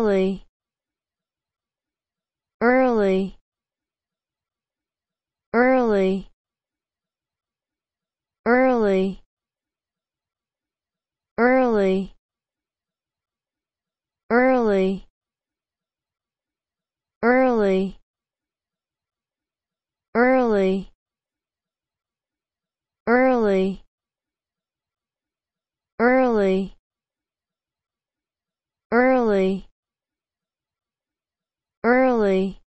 early early early early early early early early early early early Golly.